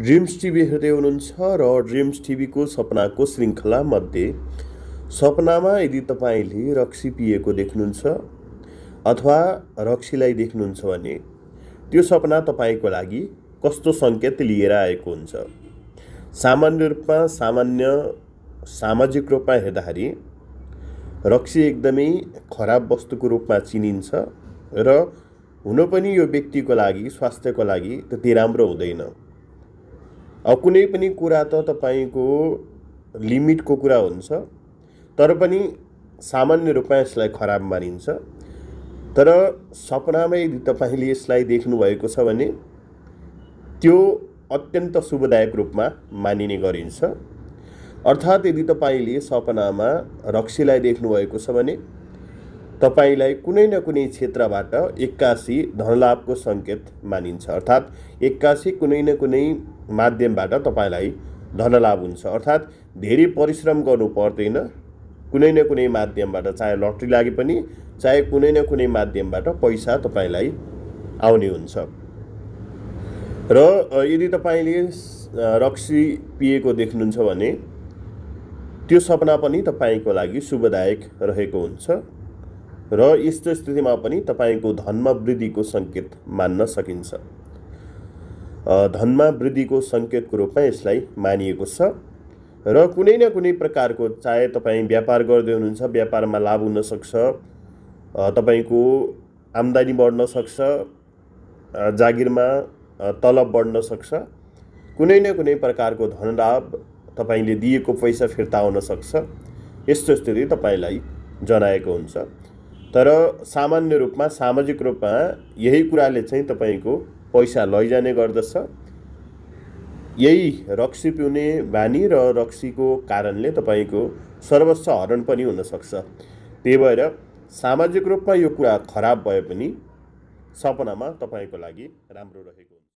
dreams TV हेर्दै हुनुहुन्छ र ड्रिम्स टिभीको सपनाको मध्ये सपनामा यदि तपाईँले रक्सी पिएको देख्नुहुन्छ अथवा रक्सीलाई देख्नुहुन्छ भने त्यो सपना तपाईँको लागि कस्तो सङ्केत लिएर आएको हुन्छ सामान्य रूपमा सामान्य सामाजिक रूपमा हेर्दाखेरि रक्सी एकदमै खराब वस्तुको रूपमा चिनिन्छ र हुन पनि यो व्यक्तिको लागि स्वास्थ्यको लागि त्यति राम्रो हुँदैन अब कुनै पनि कुरा त तपाईँको लिमिटको कुरा हुन्छ तर पनि सामान्य रूपमा यसलाई खराब मानिन्छ तर सपनामै यदि तपाईँले यसलाई देख्नुभएको छ भने त्यो अत्यन्त शुभदायक रूपमा मानिने गरिन्छ अर्थात् यदि तपाईँले सपनामा रक्सीलाई देख्नुभएको छ भने तपाईँलाई कुनै न कुनै क्षेत्रबाट एक्कासी धनलाभको सङ्केत मानिन्छ अर्थात् एक्कासी कुनै न कुनै माध्यमबाट तपाईँलाई धनलाभ हुन्छ अर्थात् धेरै परिश्रम गर्नु पर्दैन कुनै न कुनै माध्यमबाट चाहे लट्री लागे पनि चाहे कुनै न कुनै माध्यमबाट पैसा तपाईँलाई आउने हुन्छ र यदि तपाईँले रक्सी पिएको देख्नुहुन्छ भने त्यो सपना पनि तपाईँको लागि शुभदायक रहेको हुन्छ र यस्तो स्थितिमा पनि तपाईँको धनमा वृद्धिको सङ्केत मान्न सकिन्छ धनमा वृद्धिको सङ्केतको रूपमा यसलाई मानिएको छ र कुनै न कुनै प्रकारको चाहे तपाईँ व्यापार गर्दै हुनुहुन्छ व्यापारमा लाभ हुनसक्छ तपाईँको आम्दानी बढ्न सक्छ जागिरमा तलब बढ्न सक्छ कुनै न कुनै प्रकारको धनलाभ तपाईँले दिएको पैसा फिर्ता आउन सक्छ यस्तो स्थिति तपाईँलाई जनाएको हुन्छ तर सामान्य रूपमा सामाजिक रूपमा यही कुराले चाहिँ तपाईँको पैसा लैजाने गर्दछ यही रक्सी पिउने बानी र रक्सीको कारणले तपाईँको सर्वस्व हरण पनि हुनसक्छ त्यही भएर सामाजिक रूपमा यो कुरा खराब भए पनि सपनामा तपाईँको लागि राम्रो रहेको